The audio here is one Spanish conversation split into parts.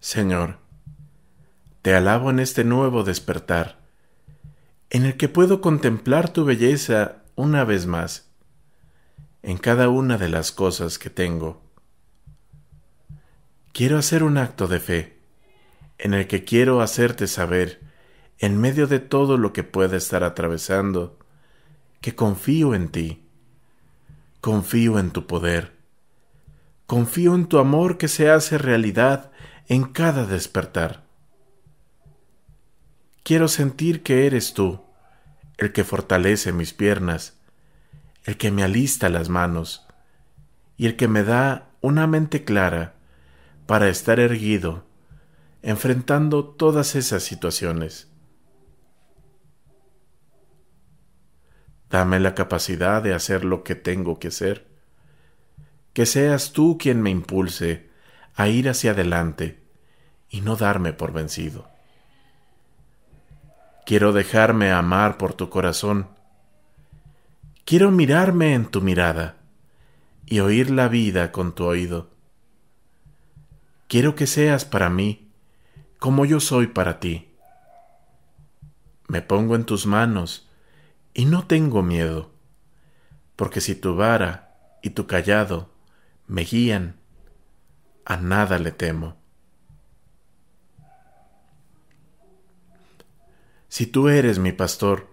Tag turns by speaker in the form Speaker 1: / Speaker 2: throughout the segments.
Speaker 1: Señor, te alabo en este nuevo despertar, en el que puedo contemplar tu belleza una vez más, en cada una de las cosas que tengo. Quiero hacer un acto de fe, en el que quiero hacerte saber, en medio de todo lo que pueda estar atravesando, que confío en ti, confío en tu poder, confío en tu amor que se hace realidad en cada despertar. Quiero sentir que eres tú, el que fortalece mis piernas, el que me alista las manos, y el que me da una mente clara para estar erguido, enfrentando todas esas situaciones. Dame la capacidad de hacer lo que tengo que hacer, que seas tú quien me impulse, a ir hacia adelante y no darme por vencido. Quiero dejarme amar por tu corazón. Quiero mirarme en tu mirada y oír la vida con tu oído. Quiero que seas para mí como yo soy para ti. Me pongo en tus manos y no tengo miedo, porque si tu vara y tu callado me guían, a nada le temo. Si tú eres mi pastor,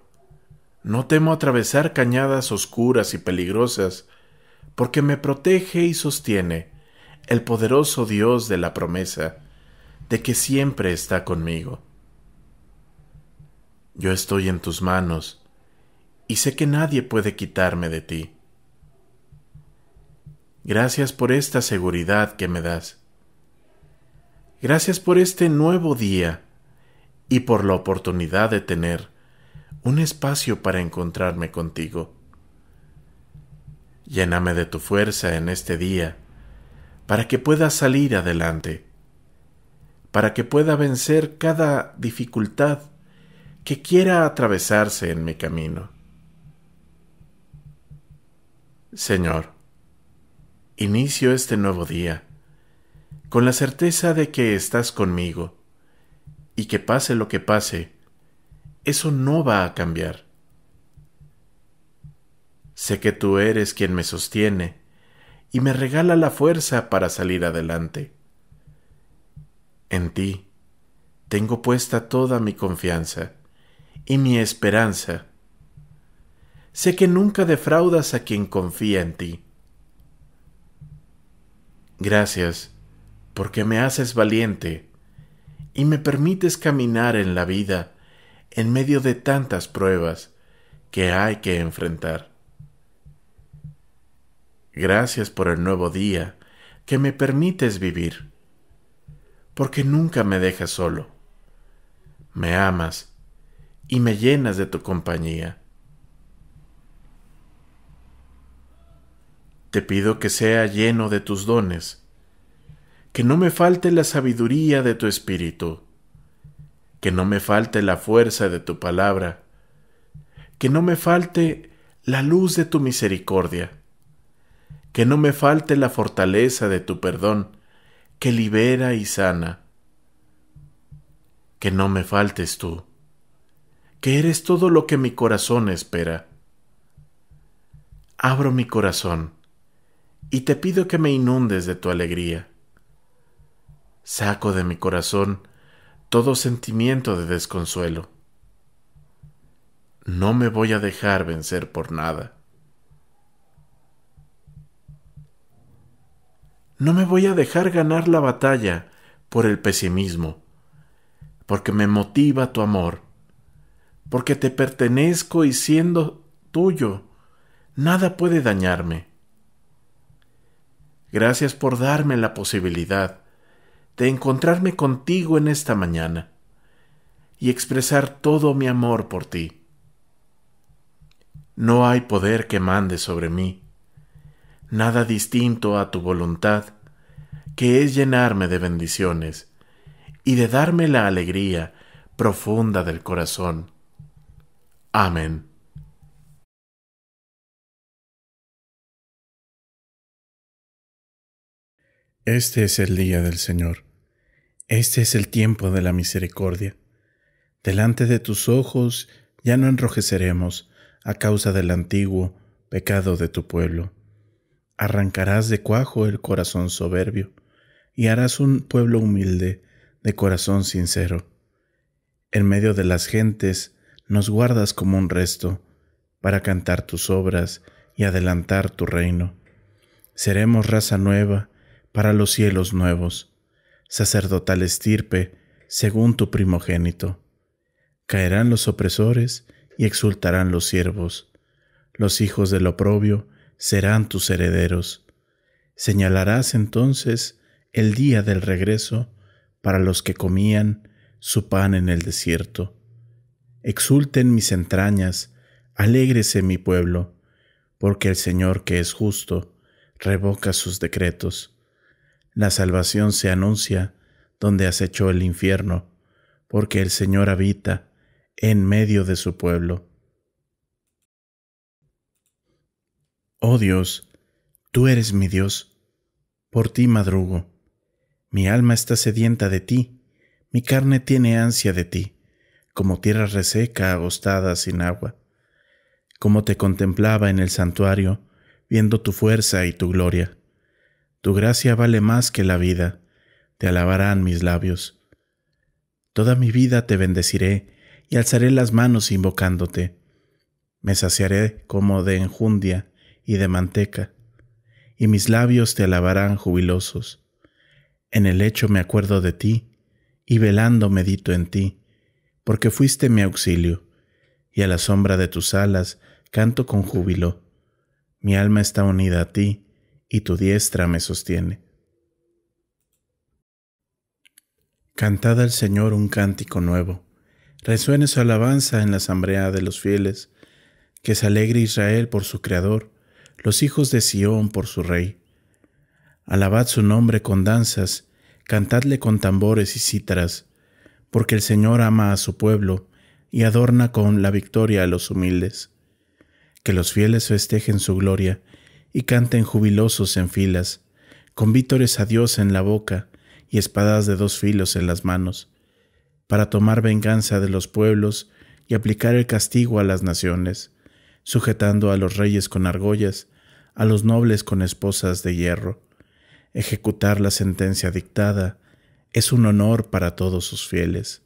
Speaker 1: no temo atravesar cañadas oscuras y peligrosas, porque me protege y sostiene el poderoso Dios de la promesa de que siempre está conmigo. Yo estoy en tus manos, y sé que nadie puede quitarme de ti. Gracias por esta seguridad que me das. Gracias por este nuevo día y por la oportunidad de tener un espacio para encontrarme contigo. Lléname de tu fuerza en este día, para que pueda salir adelante, para que pueda vencer cada dificultad que quiera atravesarse en mi camino. Señor, inicio este nuevo día con la certeza de que estás conmigo y que pase lo que pase, eso no va a cambiar. Sé que tú eres quien me sostiene y me regala la fuerza para salir adelante. En ti tengo puesta toda mi confianza y mi esperanza. Sé que nunca defraudas a quien confía en ti Gracias, porque me haces valiente y me permites caminar en la vida en medio de tantas pruebas que hay que enfrentar. Gracias por el nuevo día que me permites vivir, porque nunca me dejas solo. Me amas y me llenas de tu compañía. Te pido que sea lleno de tus dones, que no me falte la sabiduría de tu espíritu, que no me falte la fuerza de tu palabra, que no me falte la luz de tu misericordia, que no me falte la fortaleza de tu perdón, que libera y sana, que no me faltes tú, que eres todo lo que mi corazón espera. Abro mi corazón y te pido que me inundes de tu alegría. Saco de mi corazón todo sentimiento de desconsuelo. No me voy a dejar vencer por nada. No me voy a dejar ganar la batalla por el pesimismo, porque me motiva tu amor, porque te pertenezco y siendo tuyo, nada puede dañarme. Gracias por darme la posibilidad de encontrarme contigo en esta mañana y expresar todo mi amor por ti. No hay poder que mande sobre mí, nada distinto a tu voluntad, que es llenarme de bendiciones y de darme la alegría profunda del corazón. Amén. Este es el día del Señor. Este es el tiempo de la misericordia. Delante de tus ojos ya no enrojeceremos a causa del antiguo pecado de tu pueblo. Arrancarás de cuajo el corazón soberbio y harás un pueblo humilde de corazón sincero. En medio de las gentes nos guardas como un resto para cantar tus obras y adelantar tu reino. Seremos raza nueva para los cielos nuevos, sacerdotal estirpe, según tu primogénito. Caerán los opresores y exultarán los siervos. Los hijos del oprobio serán tus herederos. Señalarás entonces el día del regreso para los que comían su pan en el desierto. Exulten mis entrañas, alégrese mi pueblo, porque el Señor que es justo revoca sus decretos la salvación se anuncia donde acechó el infierno, porque el Señor habita en medio de su pueblo. Oh Dios, tú eres mi Dios, por ti madrugo. Mi alma está sedienta de ti, mi carne tiene ansia de ti, como tierra reseca agostada sin agua. Como te contemplaba en el santuario, viendo tu fuerza y tu gloria. Tu gracia vale más que la vida, te alabarán mis labios. Toda mi vida te bendeciré y alzaré las manos invocándote. Me saciaré como de enjundia y de manteca, y mis labios te alabarán jubilosos. En el lecho me acuerdo de ti, y velando medito en ti, porque fuiste mi auxilio, y a la sombra de tus alas canto con júbilo. Mi alma está unida a ti, y tu diestra me sostiene. Cantad al Señor un cántico nuevo, resuene su alabanza en la asamblea de los fieles, que se alegre Israel por su Creador, los hijos de Sión por su Rey. Alabad su nombre con danzas, cantadle con tambores y cítaras, porque el Señor ama a su pueblo y adorna con la victoria a los humildes. Que los fieles festejen su gloria y canten jubilosos en filas, con vítores a Dios en la boca y espadas de dos filos en las manos, para tomar venganza de los pueblos y aplicar el castigo a las naciones, sujetando a los reyes con argollas, a los nobles con esposas de hierro. Ejecutar la sentencia dictada es un honor para todos sus fieles.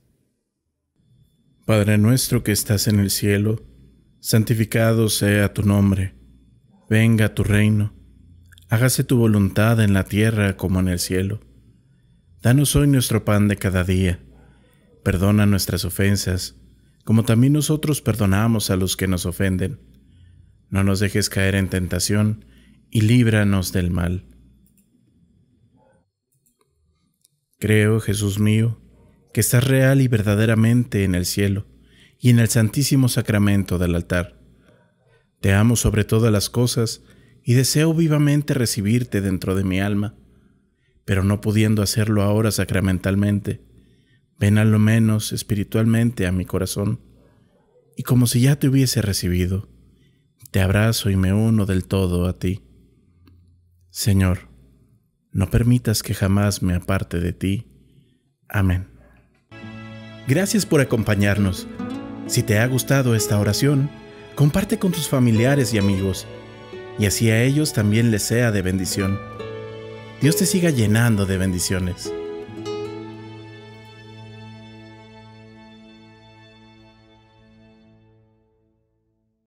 Speaker 1: Padre nuestro que estás en el cielo, santificado sea tu nombre Venga tu reino, hágase tu voluntad en la tierra como en el cielo. Danos hoy nuestro pan de cada día. Perdona nuestras ofensas, como también nosotros perdonamos a los que nos ofenden. No nos dejes caer en tentación, y líbranos del mal. Creo, Jesús mío, que estás real y verdaderamente en el cielo, y en el santísimo sacramento del altar. Te amo sobre todas las cosas y deseo vivamente recibirte dentro de mi alma, pero no pudiendo hacerlo ahora sacramentalmente, ven a lo menos espiritualmente a mi corazón, y como si ya te hubiese recibido, te abrazo y me uno del todo a ti. Señor, no permitas que jamás me aparte de ti. Amén. Gracias por acompañarnos. Si te ha gustado esta oración, comparte con tus familiares y amigos, y así a ellos también les sea de bendición. Dios te siga llenando de bendiciones.